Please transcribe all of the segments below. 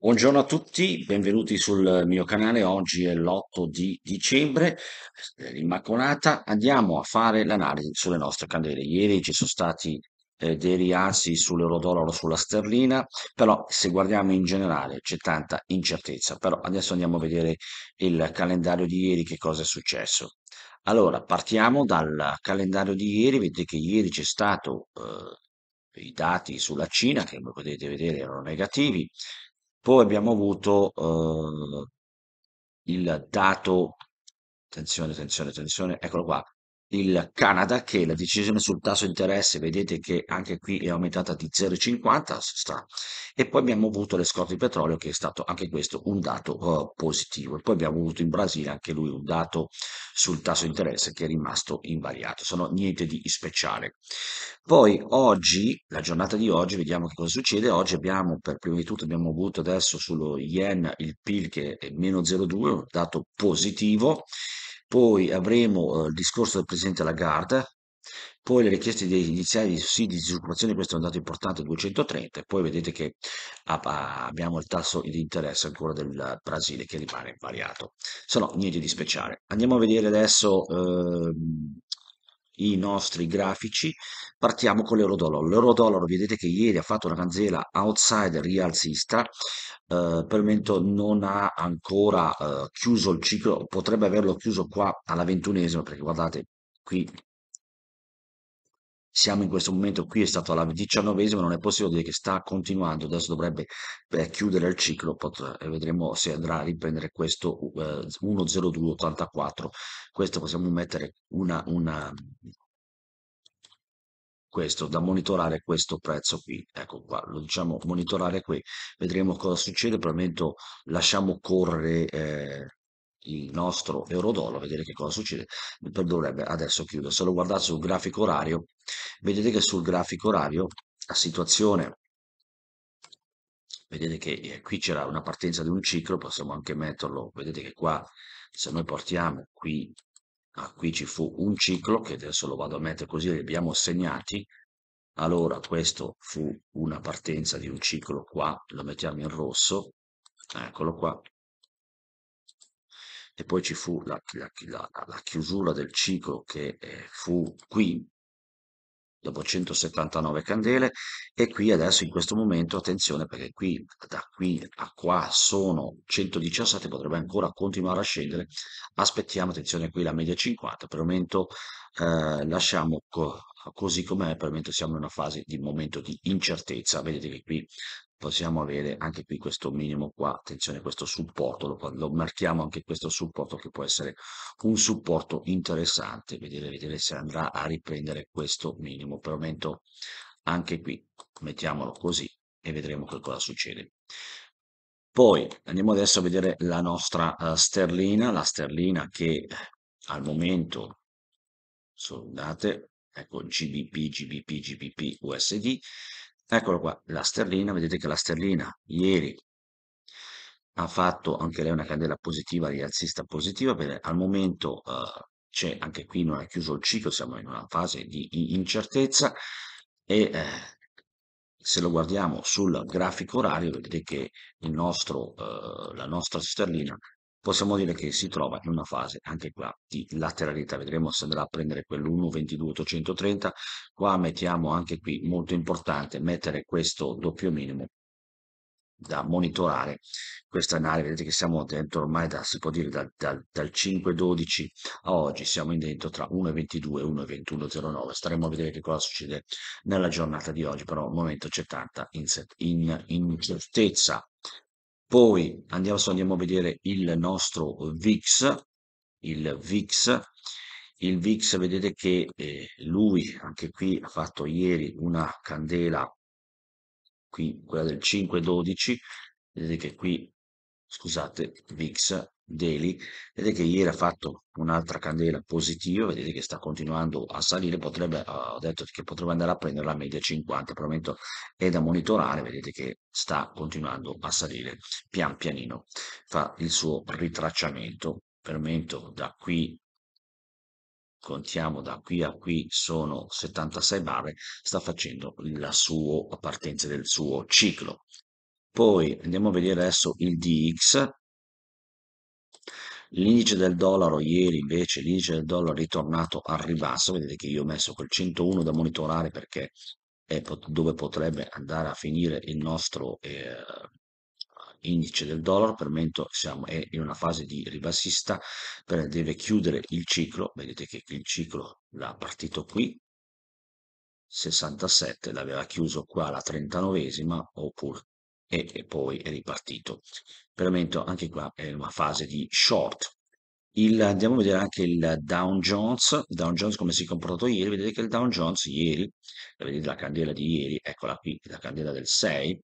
Buongiorno a tutti, benvenuti sul mio canale. Oggi è l'8 di dicembre, l'Immacolata. Eh, andiamo a fare l'analisi sulle nostre candele. Ieri ci sono stati eh, dei rialzi sull'euro-dollaro, sulla sterlina, però se guardiamo in generale c'è tanta incertezza. Però adesso andiamo a vedere il calendario di ieri, che cosa è successo. Allora, partiamo dal calendario di ieri. Vedete che ieri c'è stato... Eh, i dati sulla Cina, che come potete vedere erano negativi, poi abbiamo avuto eh, il dato, attenzione, attenzione, attenzione, eccolo qua, il Canada che la decisione sul tasso interesse, vedete che anche qui è aumentata di 0,50, sta. e poi abbiamo avuto l'escorto di petrolio che è stato anche questo un dato uh, positivo, e poi abbiamo avuto in Brasile anche lui un dato sul tasso interesse che è rimasto invariato, sono niente di speciale. Poi oggi, la giornata di oggi, vediamo che cosa succede, oggi abbiamo per prima di tutto abbiamo avuto adesso sullo yen il PIL che è meno 0,2, un dato positivo, poi avremo eh, il discorso del Presidente Lagarde, poi le richieste di iniziali di sussidi di disoccupazione, questo è un dato importante, 230, poi vedete che abbiamo il tasso di interesse ancora del Brasile che rimane invariato, se no niente di speciale. Andiamo a vedere adesso... Ehm, i nostri grafici, partiamo con l'euro-dollaro. L'euro-dollaro vedete che ieri ha fatto una canzela outside rialzista, eh, per il momento non ha ancora eh, chiuso il ciclo, potrebbe averlo chiuso qua alla ventunesima, perché guardate, qui siamo in questo momento qui, è stato alla diciannovesima, non è possibile dire che sta continuando, adesso dovrebbe eh, chiudere il ciclo, potrà, eh, vedremo se andrà a riprendere questo eh, 10284, questo possiamo mettere una, una, questo da monitorare questo prezzo qui, ecco qua, lo diciamo monitorare qui, vedremo cosa succede, probabilmente lasciamo correre... Eh, il nostro euro-dollaro, vedere che cosa succede, dovrebbe adesso chiudere. Se lo guardate sul grafico orario, vedete che sul grafico orario la situazione vedete che eh, qui c'era una partenza di un ciclo, possiamo anche metterlo, vedete che qua se noi portiamo qui, ah, qui ci fu un ciclo, che adesso lo vado a mettere così, li abbiamo segnati, allora questo fu una partenza di un ciclo qua, lo mettiamo in rosso, eccolo qua, e poi ci fu la, la, la, la chiusura del ciclo che eh, fu qui dopo 179 candele e qui adesso in questo momento attenzione perché qui da qui a qua sono 117 potrebbe ancora continuare a scendere aspettiamo attenzione qui la media 50 per il momento eh, lasciamo co così com'è per il momento siamo in una fase di momento di incertezza vedete che qui possiamo avere anche qui questo minimo qua, attenzione, questo supporto, lo, lo, marchiamo anche questo supporto che può essere un supporto interessante, vedere, vedere se andrà a riprendere questo minimo, per momento anche qui mettiamolo così e vedremo che cosa succede. Poi andiamo adesso a vedere la nostra uh, sterlina, la sterlina che al momento, sono date, ecco GBP, GBP, GBP, USD, Eccolo qua, la sterlina, vedete che la sterlina ieri ha fatto anche lei una candela positiva, rialzista positiva, perché al momento eh, c'è anche qui, non ha chiuso il ciclo, siamo in una fase di incertezza e eh, se lo guardiamo sul grafico orario vedete che nostro, eh, la nostra sterlina possiamo dire che si trova in una fase anche qua di lateralità, vedremo se andrà a prendere quell'1,22,830, qua mettiamo anche qui, molto importante, mettere questo doppio minimo da monitorare questa analisi vedete che siamo dentro ormai da, si può dire da, da, dal 5.12 a oggi siamo in dentro tra 1.22 e 1.21.09 staremo a vedere che cosa succede nella giornata di oggi però al momento c'è tanta incertezza poi andiamo, adesso andiamo a vedere il nostro eh, VIX, il VIX, il VIX vedete che eh, lui anche qui ha fatto ieri una candela, qui quella del 512, vedete che qui scusate, VIX daily, vedete che ieri ha fatto un'altra candela positiva, vedete che sta continuando a salire, potrebbe, ah, ho detto che potrebbe andare a prendere la media 50, per il momento è da monitorare, vedete che sta continuando a salire pian pianino, fa il suo ritracciamento, per il momento da qui contiamo da qui a qui sono 76 barre, sta facendo la sua partenza del suo ciclo. Poi andiamo a vedere adesso il DX, L'indice del dollaro ieri invece, l'indice del dollaro è ritornato al ribasso, vedete che io ho messo quel 101 da monitorare perché è dove potrebbe andare a finire il nostro eh, indice del dollaro, per il siamo, è in una fase di ribassista, per, deve chiudere il ciclo, vedete che il ciclo l'ha partito qui, 67 l'aveva chiuso qua alla 39esima oppure e, e poi è ripartito. Veramente anche qua è una fase di short. Il, andiamo a vedere anche il Dow Jones, Dow Jones come si è comportato ieri, vedete che il Dow Jones ieri, vedete la candela di ieri, eccola qui, la candela del 6,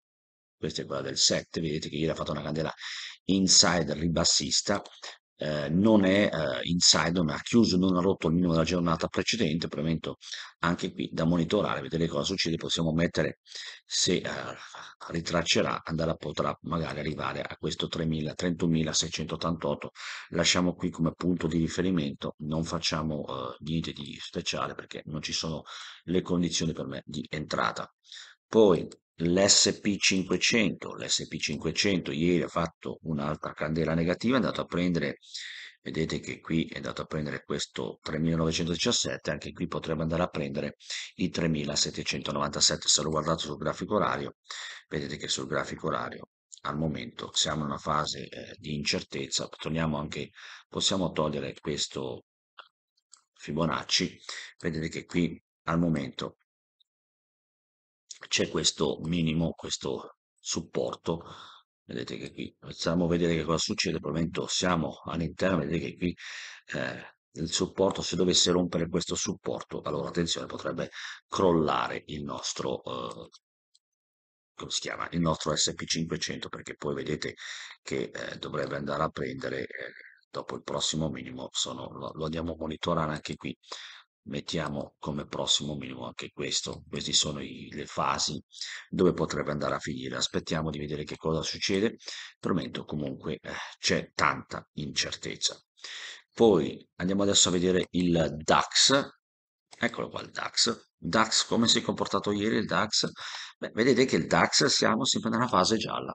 questa è quella del 7, vedete che ieri ha fatto una candela inside ribassista, eh, non è eh, inside, non ha chiuso, non ha rotto il minimo della giornata precedente, probabilmente anche qui da monitorare, vedere cosa succede, possiamo mettere se eh, ritraccerà, andare, potrà magari arrivare a questo 3.000, 31.688, lasciamo qui come punto di riferimento, non facciamo eh, niente di speciale perché non ci sono le condizioni per me di entrata. Poi l'SP500, l'SP500 ieri ha fatto un'altra candela negativa, è andato a prendere, vedete che qui è andato a prendere questo 3917, anche qui potrebbe andare a prendere i 3797, se lo guardate sul grafico orario, vedete che sul grafico orario al momento siamo in una fase eh, di incertezza, anche, possiamo togliere questo Fibonacci, vedete che qui al momento c'è questo minimo, questo supporto. Vedete che qui facciamo vedere che cosa succede, probabilmente siamo all'interno, vedete che qui eh, il supporto, se dovesse rompere questo supporto, allora attenzione, potrebbe crollare il nostro, eh, come si chiama, il nostro SP500, perché poi vedete che eh, dovrebbe andare a prendere eh, dopo il prossimo minimo, sono, lo, lo andiamo a monitorare anche qui, mettiamo come prossimo minimo anche questo. Queste sono i, le fasi dove potrebbe andare a finire. Aspettiamo di vedere che cosa succede. Prometto comunque eh, c'è tanta incertezza. Poi andiamo adesso a vedere il DAX. Eccolo qua il DAX. DAX come si è comportato ieri il DAX? Beh, vedete che il DAX siamo sempre nella fase gialla.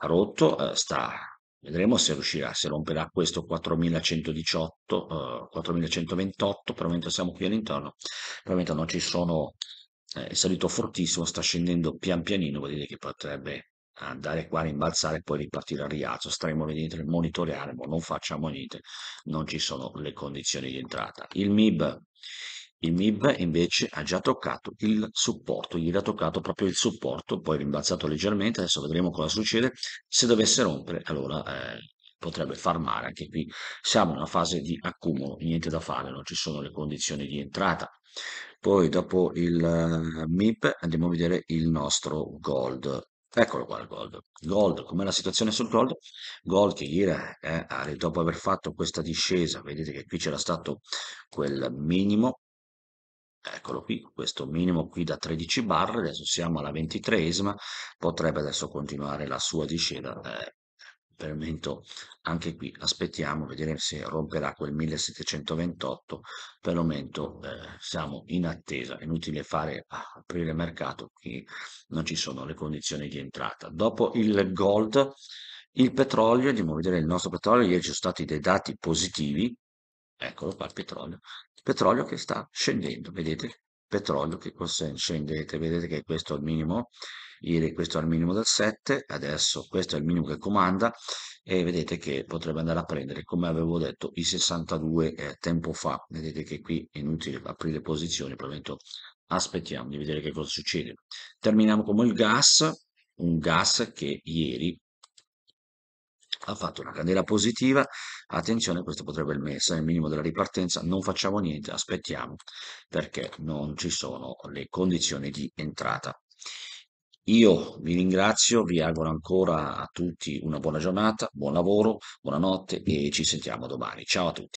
ha rotto, eh, sta Vedremo se riuscirà, se romperà questo 4118, eh, 4128, per il momento siamo qui all'interno, per il momento non ci sono, eh, è salito fortissimo, sta scendendo pian pianino, vuol dire che potrebbe andare qua, rimbalzare e poi ripartire al rialzo, staremo a monitorare, ma non facciamo niente, non ci sono le condizioni di entrata. Il MIB il MIB invece ha già toccato il supporto, gli era toccato proprio il supporto, poi rimbalzato leggermente, adesso vedremo cosa succede, se dovesse rompere allora eh, potrebbe far male, anche qui siamo in una fase di accumulo, niente da fare, non ci sono le condizioni di entrata. Poi dopo il uh, MIB andiamo a vedere il nostro gold, Eccolo qua il gold. Gold, com'è la situazione sul gold? Gold che ieri, eh, eh, dopo aver fatto questa discesa, vedete che qui c'era stato quel minimo, eccolo qui, questo minimo qui da 13 bar, adesso siamo alla 23esima, potrebbe adesso continuare la sua discesa, per eh, il momento anche qui aspettiamo, vedere se romperà quel 1728, per il momento eh, siamo in attesa, è inutile fare ah, aprire mercato, qui non ci sono le condizioni di entrata. Dopo il gold, il petrolio, andiamo a vedere il nostro petrolio, ieri ci sono stati dei dati positivi, eccolo qua il petrolio, petrolio che sta scendendo, vedete? petrolio che cos'è? scendete, vedete che questo è il minimo, ieri questo è il minimo del 7, adesso questo è il minimo che comanda e vedete che potrebbe andare a prendere, come avevo detto, i 62 eh, tempo fa, vedete che qui è inutile aprire posizioni, probabilmente aspettiamo di vedere che cosa succede. Terminiamo con il gas, un gas che ieri ha fatto una candela positiva, attenzione questo potrebbe essere il minimo della ripartenza, non facciamo niente, aspettiamo perché non ci sono le condizioni di entrata. Io vi ringrazio, vi auguro ancora a tutti una buona giornata, buon lavoro, buonanotte e ci sentiamo domani. Ciao a tutti.